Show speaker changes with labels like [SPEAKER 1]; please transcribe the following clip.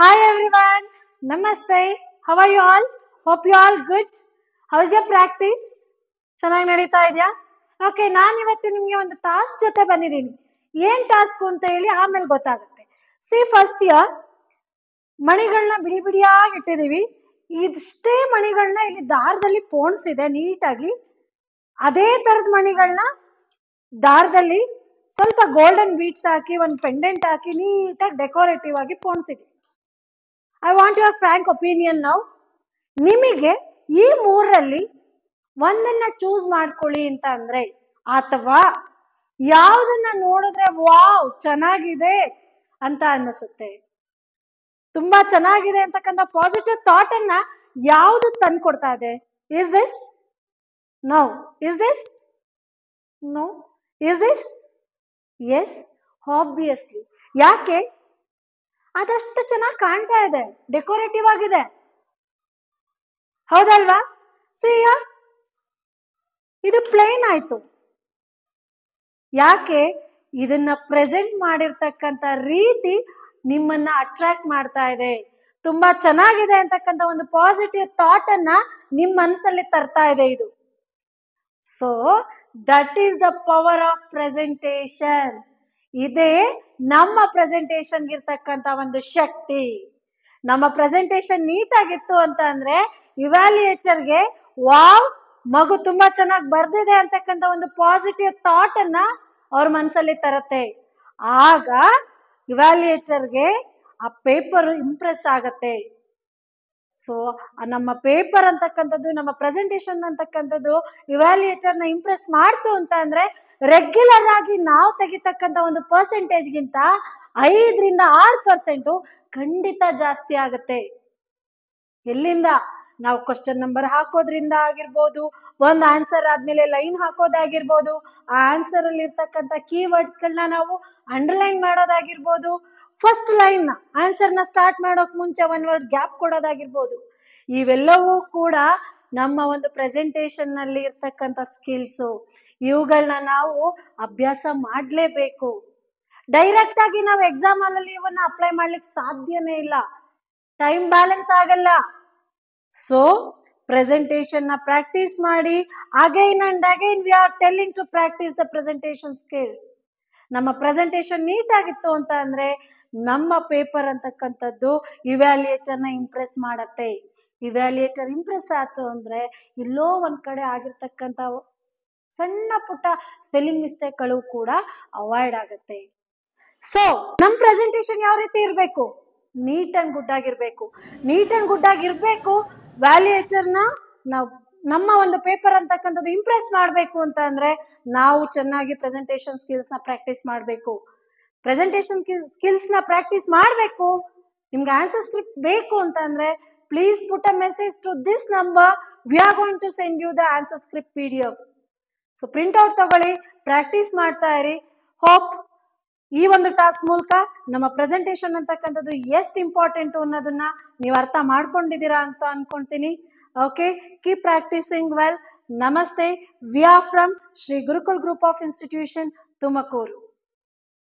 [SPEAKER 1] hi every ನಮಸ್ತೆ ನಮಸ್ತೆ are you all Hope you all good How is ಚೆನ್ನಾಗಿ ನಡೀತಾ ಇದೆಯಾ ಓಕೆ ನಾನು ಇವತ್ತು ನಿಮಗೆ ಒಂದು ಟಾಸ್ಕ್ ಜೊತೆ ಬಂದಿದ್ದೀನಿ ಏನ್ ಟಾಸ್ಕ್ ಅಂತ ಹೇಳಿ ಆಮೇಲೆ ಗೊತ್ತಾಗುತ್ತೆ ಸಿ ಫಸ್ಟ್ ಇಯರ್ ಮಣಿಗಳನ್ನ ಬಿಡಿ ಬಿಡಿಯಾಗಿ ಇಟ್ಟಿದ್ದೀವಿ ಇದಿಷ್ಟೇ ಮಣಿಗಳನ್ನ ಇಲ್ಲಿ ದಾರದಲ್ಲಿ ಪೋಣಿಸಿದೆ ನೀಟಾಗಿ ಅದೇ ತರದ ಮಣಿಗಳನ್ನ ದಾರದಲ್ಲಿ ಸ್ವಲ್ಪ ಗೋಲ್ಡನ್ ಬೀಟ್ಸ್ ಹಾಕಿ ಒಂದು ಪೆಂಡೆಂಟ್ ಹಾಕಿ ನೀಟಾಗಿ ಡೆಕೋರೇಟಿವ್ ಆಗಿ ಪೋಣಿಸಿದೆ I want your frank opinion ನಾವು ನಿಮಗೆ ಈ ಮೂರರಲ್ಲಿ ಒಂದನ್ನ ಚೂಸ್ ಮಾಡ್ಕೊಳ್ಳಿ ಅಂತ ಅಂದ್ರೆ ಅಥವಾ ಯಾವ್ದನ್ನ ನೋಡಿದ್ರೆ ವಾವ್ ಚೆನ್ನಾಗಿದೆ ಅಂತ ಅನ್ನಿಸುತ್ತೆ ತುಂಬಾ ಚೆನ್ನಾಗಿದೆ ಅಂತಕ್ಕಂಥ ಪಾಸಿಟಿವ್ ಥಾಟ್ ಅನ್ನ ಯಾವ್ದು ಕೊಡ್ತಾ ಇದೆ is is no is is no is is yes obviously ಯಾಕೆ ಅದಷ್ಟು ಚೆನ್ನಾಗಿ ಕಾಣ್ತಾ ಇದೆ ಡೆಕೋರೇಟಿವ್ ಆಗಿದೆ ಹೌದಲ್ವಾ ಸಿಯ ಇದು ಪ್ಲೇನ್ ಆಯ್ತು ಯಾಕೆ ಇದನ್ನ ಪ್ರೆಸೆಂಟ್ ಮಾಡಿರ್ತಕ್ಕಂತ ರೀತಿ ನಿಮ್ಮನ್ನ ಅಟ್ರಾಕ್ಟ್ ಮಾಡ್ತಾ ಇದೆ ತುಂಬಾ ಚೆನ್ನಾಗಿದೆ ಅಂತಕ್ಕಂಥ ಒಂದು ಪಾಸಿಟಿವ್ ಥಾಟ್ ಅನ್ನ ನಿಮ್ ಮನಸ್ಸಲ್ಲಿ ತರ್ತಾ ಇದೆ ಇದು so that is the power of presentation ಇದೇ ನಮ್ಮ ಪ್ರೆಸೆಂಟೇಶನ್ಗಿರ್ತಕ್ಕಂಥ ಇರ್ತಕ್ಕಂಥ ಒಂದು ಶಕ್ತಿ ನಮ್ಮ ಪ್ರೆಸೆಂಟೇಶನ್ ನೀಟಾಗಿತ್ತು ಅಂತ ಅಂದ್ರೆ ಇವ್ಯಾಲ್ಯೂಯೇಟರ್ಗೆ ವಾವ್ ಮಗು ತುಂಬಾ ಚೆನ್ನಾಗಿ ಬರ್ದಿದೆ ಅಂತಕ್ಕಂಥ ಒಂದು ಪಾಸಿಟಿವ್ ಥಾಟ್ ಅನ್ನ ಅವ್ರ ಮನಸ್ಸಲ್ಲಿ ತರತ್ತೆ ಆಗ ಇವ್ಯಾಲ್ಯೂಯೇಟರ್ಗೆ ಆ ಪೇಪರ್ ಇಂಪ್ರೆಸ್ ಆಗತ್ತೆ ಸೊ ನಮ್ಮ ಪೇಪರ್ ಅಂತಕ್ಕಂಥದ್ದು ನಮ್ಮ ಪ್ರೆಸೆಂಟೇಷನ್ ಅಂತಕ್ಕಂಥದ್ದು ನ ಇಂಪ್ರೆಸ್ ಮಾಡ್ತು ಅಂತ ಅಂದ್ರೆ ರೆಗ್ಯುಲರ್ ಆಗಿ ನಾವು ತೆಗಿತಕ್ಕಂತ ಒಂದು ಗಿಂತ ಐದರಿಂದ ಆರು ಪರ್ಸೆಂಟ್ ಖಂಡಿತ ಜಾಸ್ತಿ ಆಗುತ್ತೆ ಎಲ್ಲಿಂದ ನಾವು ಕ್ವಶನ್ ನಂಬರ್ ಹಾಕೋದ್ರಿಂದ ಆಗಿರ್ಬೋದು ಒಂದು ಆನ್ಸರ್ ಆದಮೇಲೆ ಲೈನ್ ಹಾಕೋದಾಗಿರ್ಬೋದು ಆ ಅಲ್ಲಿ ಇರ್ತಕ್ಕಂಥ ಕೀವರ್ಡ್ಸ್ಗಳನ್ನ ನಾವು ಅಂಡರ್ಲೈನ್ ಮಾಡೋದಾಗಿರ್ಬೋದು ಫಸ್ಟ್ ಲೈನ್ ಆನ್ಸರ್ನ ಸ್ಟಾರ್ಟ್ ಮಾಡೋಕೆ ಮುಂಚೆ ಒನ್ ವರ್ಡ್ ಗ್ಯಾಪ್ ಕೊಡೋದಾಗಿರ್ಬೋದು ಇವೆಲ್ಲವೂ ಕೂಡ ನಮ್ಮ ಒಂದು ಪ್ರೆಸೆಂಟೇಷನ್ನಲ್ಲಿ ಇರ್ತಕ್ಕಂಥ ಸ್ಕಿಲ್ಸು ಇವುಗಳನ್ನ ನಾವು ಅಭ್ಯಾಸ ಮಾಡಲೇಬೇಕು ಡೈರೆಕ್ಟ್ ಆಗಿ ನಾವು ಎಕ್ಸಾಮ್ ಅಲ್ಲಿ ಇವನ್ನ ಅಪ್ಲೈ ಮಾಡ್ಲಿಕ್ಕೆ ಸಾಧ್ಯನೇ ಇಲ್ಲ ಟೈಮ್ ಬ್ಯಾಲೆನ್ಸ್ ಆಗಲ್ಲ ಸೊ ಪ್ರೆಸೆಂಟೇಷನ್ ನ ಪ್ರಾಕ್ಟೀಸ್ ಮಾಡಿ again and again we are telling to practise the presentation skills ನಮ್ಮ ಪ್ರೆಸೆಂಟೇಷನ್ ನೀಟ್ ಆಗಿತ್ತು ಅಂತ ಅಂದ್ರೆ ನಮ್ಮ ಪೇಪರ್ ಅಂತಕ್ಕಂಥದ್ದು ಇವ್ಯಾಲ್ಯೂಯೇಟರ್ನ ಇಂಪ್ರೆಸ್ ಮಾಡತ್ತೆ ಇವ್ಯಾಲ್ಯೂಯೇಟರ್ ಇಂಪ್ರೆಸ್ ಆಯ್ತು ಅಂದ್ರೆ ಎಲ್ಲೋ ಒಂದ್ ಕಡೆ ಆಗಿರ್ತಕ್ಕಂಥ ಸಣ್ಣ ಪುಟ್ಟ ಸ್ಪೆಲ್ಲಿಂಗ್ ಮಿಸ್ಟೇಕ್ಗಳು ಕೂಡ ಅವಾಯ್ಡ್ ಆಗುತ್ತೆ ಸೊ ನಮ್ಮ ಪ್ರೆಸೆಂಟೇಷನ್ ಯಾವ ರೀತಿ ಇರಬೇಕು ನೀಟ್ ಅಂಡ್ ಗುಡ್ ಆಗಿರ್ಬೇಕು ನೀಟ್ ಅಂಡ್ ಗುಡ್ ಆಗಿರ್ಬೇಕು ವ್ಯಾಲ್ಯೂಯೇಟರ್ನ ನಾವು ನಮ್ಮ ಒಂದು ಪೇಪರ್ ಅಂತಕ್ಕಂಥದ್ದು ಇಂಪ್ರೆಸ್ ಮಾಡಬೇಕು ಅಂತ ಅಂದ್ರೆ ನಾವು ಚೆನ್ನಾಗಿ ಪ್ರೆಸೆಂಟೇಷನ್ ಸ್ಕಿಲ್ಸ್ನ ಪ್ರಾಕ್ಟೀಸ್ ಮಾಡಬೇಕು ಪ್ರೆಸೆಂಟೇಷನ್ ಸ್ಕಿಲ್ಸ್ನ ಪ್ರಾಕ್ಟೀಸ್ ಮಾಡಬೇಕು ನಿಮ್ಗೆ ಆನ್ಸರ್ ಸ್ಕ್ರಿಪ್ಟ್ ಬೇಕು ಅಂತ ಅಂದರೆ please put a message to this number we are going to send you the answer script P D F so print out ತಗೊಳ್ಳಿ ಪ್ರಾಕ್ಟೀಸ್ ಮಾಡ್ತಾ ಇರಿ ಹೋಪ್ ಈ ಒಂದು ಟಾಸ್ಕ್ ಮೂಲಕ ನಮ್ಮ ಪ್ರೆಸೆಂಟೇಶನ್ ಅಂತಕ್ಕಂಥದ್ದು ಎಷ್ಟು ಇಂಪಾರ್ಟೆಂಟ್ ಅನ್ನೋದನ್ನ ನೀವು ಅರ್ಥ ಮಾಡ್ಕೊಂಡಿದ್ದೀರಾ ಅಂತ ಅನ್ಕೊಂತೀನಿ ಓಕೆ ಕೀಪ್ ಪ್ರಾಕ್ಟೀಸಿಂಗ್ ವೆಲ್ ನಮಸ್ತೆ we are from Shri Gurukul group of institution Tumakuru